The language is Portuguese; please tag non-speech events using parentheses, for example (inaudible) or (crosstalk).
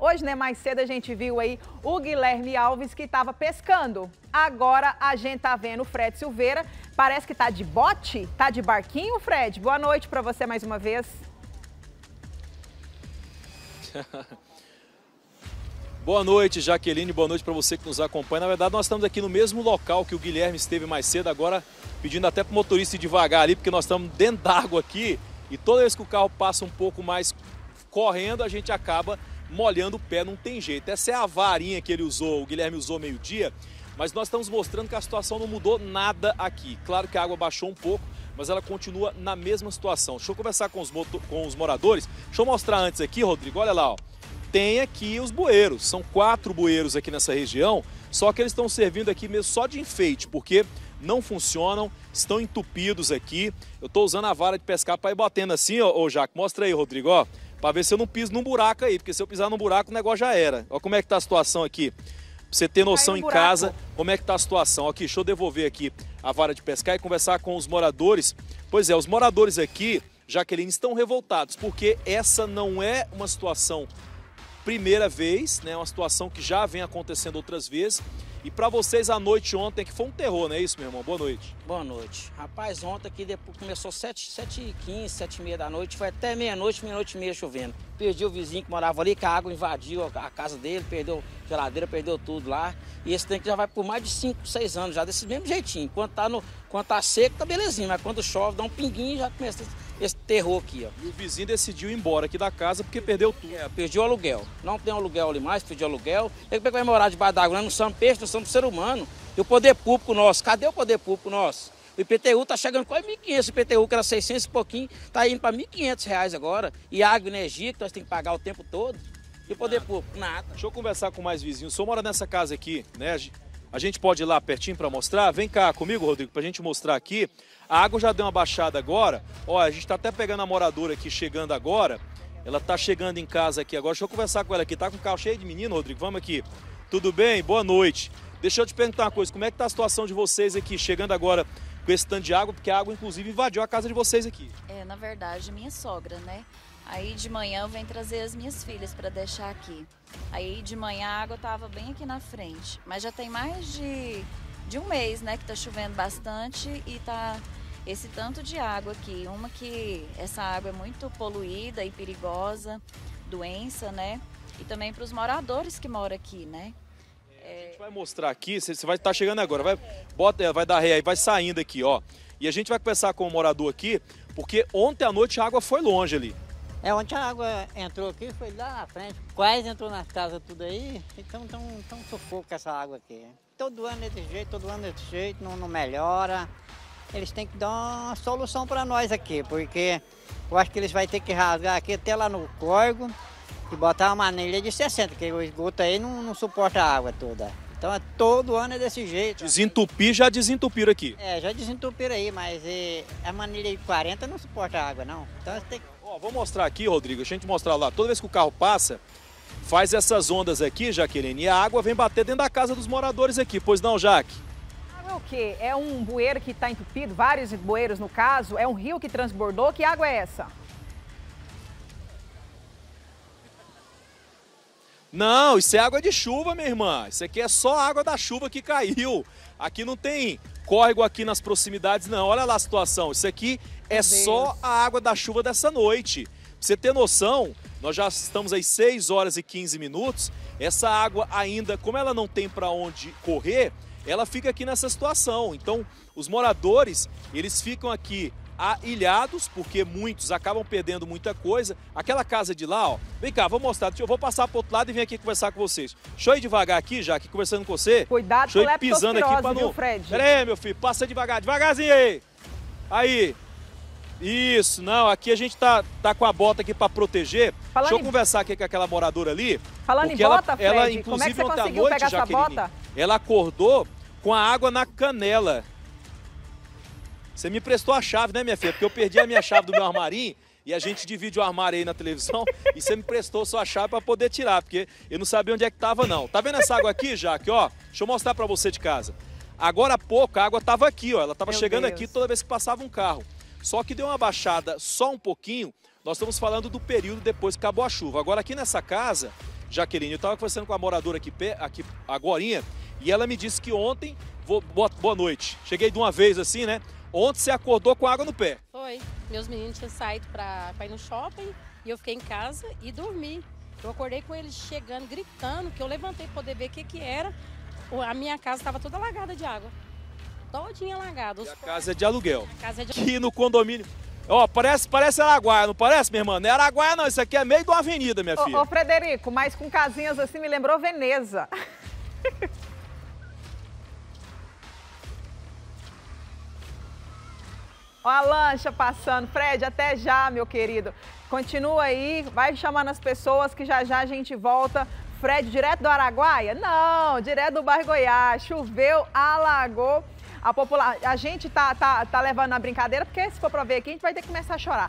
Hoje, né, mais cedo a gente viu aí o Guilherme Alves que estava pescando. Agora a gente tá vendo o Fred Silveira. Parece que tá de bote, tá de barquinho, Fred. Boa noite para você mais uma vez. (laughs) Boa noite, Jaqueline. Boa noite para você que nos acompanha. Na verdade, nós estamos aqui no mesmo local que o Guilherme esteve mais cedo, agora pedindo até para o motorista ir devagar ali, porque nós estamos dentro d'água aqui. E toda vez que o carro passa um pouco mais correndo, a gente acaba molhando o pé, não tem jeito. Essa é a varinha que ele usou, o Guilherme usou meio-dia, mas nós estamos mostrando que a situação não mudou nada aqui. Claro que a água baixou um pouco, mas ela continua na mesma situação. Deixa eu conversar com os, com os moradores. Deixa eu mostrar antes aqui, Rodrigo, olha lá, ó. Tem aqui os bueiros, são quatro bueiros aqui nessa região, só que eles estão servindo aqui mesmo só de enfeite, porque não funcionam, estão entupidos aqui. Eu estou usando a vara de pescar para ir batendo assim, ô, ô Jaco, mostra aí, Rodrigo, ó para ver se eu não piso num buraco aí, porque se eu pisar num buraco o negócio já era. Olha como é que tá a situação aqui. Pra você ter noção em casa, como é que tá a situação. Aqui, deixa eu devolver aqui a vara de pescar e conversar com os moradores. Pois é, os moradores aqui, Jaqueline, estão revoltados, porque essa não é uma situação primeira vez, né? Uma situação que já vem acontecendo outras vezes. E para vocês a noite ontem, que foi um terror, não é isso, meu irmão? Boa noite. Boa noite. Rapaz, ontem aqui depois começou 7h15, 7h30 da noite, foi até meia-noite, meia-noite e meia chovendo. Perdi o vizinho que morava ali, que a água invadiu a casa dele, perdeu geladeira, perdeu tudo lá. E esse tanque já vai por mais de 5, 6 anos já, desse mesmo jeitinho. Quando tá, no, quando tá seco, tá belezinho, mas quando chove, dá um pinguinho e já começa a esse terror aqui, ó. E o vizinho decidiu ir embora aqui da casa porque perdeu tudo. É, perdeu o aluguel. Não tem aluguel ali mais, o aluguel. E como é que vai morar debaixo d'água? Né? Nós não somos peixe, nós somos ser humano. E o poder público nosso, cadê o poder público nosso? O IPTU tá chegando quase 1.500, o IPTU que era 600 e pouquinho, tá indo para 1.500 reais agora. E água e energia que nós temos que pagar o tempo todo. E o poder nada. público, nada. Deixa eu conversar com mais vizinhos. O senhor mora nessa casa aqui, né? A gente pode ir lá pertinho para mostrar? Vem cá comigo, Rodrigo, para a gente mostrar aqui. A água já deu uma baixada agora. Ó, a gente está até pegando a moradora aqui chegando agora. Ela está chegando em casa aqui agora. Deixa eu conversar com ela aqui. Tá com o carro cheio de menino, Rodrigo? Vamos aqui. Tudo bem? Boa noite. Deixa eu te perguntar uma coisa. Como é que tá a situação de vocês aqui, chegando agora com esse tanto de água? Porque a água, inclusive, invadiu a casa de vocês aqui. É, na verdade, minha sogra, né? Aí de manhã eu venho trazer as minhas filhas para deixar aqui. Aí de manhã a água estava bem aqui na frente. Mas já tem mais de, de um mês, né, que está chovendo bastante e tá esse tanto de água aqui. Uma que essa água é muito poluída e perigosa, doença, né? E também para os moradores que moram aqui, né? É, a gente vai mostrar aqui, você vai estar tá chegando agora, vai, bota, é, vai dar ré aí, vai saindo aqui, ó. E a gente vai conversar com o morador aqui, porque ontem à noite a água foi longe ali. É, ontem a água entrou aqui, foi lá na frente, quase entrou nas casas tudo aí, então tão, tão sufoco essa água aqui. Todo ano é desse jeito, todo ano é desse jeito, não, não melhora. Eles têm que dar uma solução para nós aqui, porque eu acho que eles vão ter que rasgar aqui até lá no córrego e botar uma manilha de 60, que o esgoto aí não, não suporta a água toda. Então é todo ano é desse jeito. Desentupir já desentupiram aqui. É, já desentupiram aí, mas e, eh, a manilha de 40 não suporta a água, não. Então tem que Ó, vou mostrar aqui, Rodrigo, deixa a gente mostrar lá. Toda vez que o carro passa, faz essas ondas aqui, Jaqueline, e a água vem bater dentro da casa dos moradores aqui. Pois não, Jaque? Água é o quê? É um bueiro que está entupido, vários bueiros no caso, é um rio que transbordou. Que água é essa? Não, isso é água de chuva, minha irmã. Isso aqui é só água da chuva que caiu. Aqui não tem córrego aqui nas proximidades. Não, olha lá a situação. Isso aqui é só a água da chuva dessa noite. Pra você ter noção, nós já estamos aí 6 horas e 15 minutos. Essa água ainda, como ela não tem para onde correr, ela fica aqui nessa situação. Então, os moradores, eles ficam aqui a ilhados, porque muitos acabam perdendo muita coisa. Aquela casa de lá, ó, vem cá, vou mostrar, eu vou passar pro outro lado e vim aqui conversar com vocês. Deixa eu ir devagar aqui, já que conversando com você. Cuidado Deixa eu ir pisando aqui pra não... Fred? Pera aí, meu filho, passa devagar, devagarzinho aí. Aí, isso, não, aqui a gente tá, tá com a bota aqui para proteger. Falando Deixa eu conversar aqui com aquela moradora ali. Falando em bota, ela, Fred, ela, inclusive, como é que você conseguiu noite, pegar essa bota? Ela acordou com a água na canela. Você me prestou a chave, né, minha filha? Porque eu perdi a minha chave do meu armarinho e a gente divide o armário aí na televisão (laughs) e você me prestou sua chave para poder tirar, porque eu não sabia onde é que tava não. Tá vendo essa água aqui, Jaque, ó? Deixa eu mostrar para você de casa. Agora há pouco a água tava aqui, ó, ela tava meu chegando Deus. aqui toda vez que passava um carro. Só que deu uma baixada só um pouquinho. Nós estamos falando do período depois que acabou a chuva. Agora aqui nessa casa, Jaqueline, eu estava conversando com a moradora aqui, aqui agorinha, e ela me disse que ontem, boa, boa noite, cheguei de uma vez assim, né? Ontem você acordou com água no pé. Foi. Meus meninos tinham saído para ir no shopping e eu fiquei em casa e dormi. Eu acordei com eles chegando, gritando, que eu levantei para poder ver o que, que era. A minha casa estava toda alagada de água. Todinha alagada. Os... a casa é de aluguel. A casa é de Aqui no condomínio. Ó, oh, parece, parece Araguaia, não parece, minha irmã? Não é Araguaia, não. Isso aqui é meio de uma avenida, minha ô, filha. Ô, Frederico, mas com casinhas assim me lembrou Veneza. (laughs) Uma lancha passando. Fred, até já, meu querido. Continua aí, vai chamando as pessoas que já já a gente volta. Fred, direto do Araguaia? Não, direto do bairro Goiás. Choveu, alagou. A, popula... a gente tá, tá, tá levando na brincadeira, porque se for para ver aqui, a gente vai ter que começar a chorar.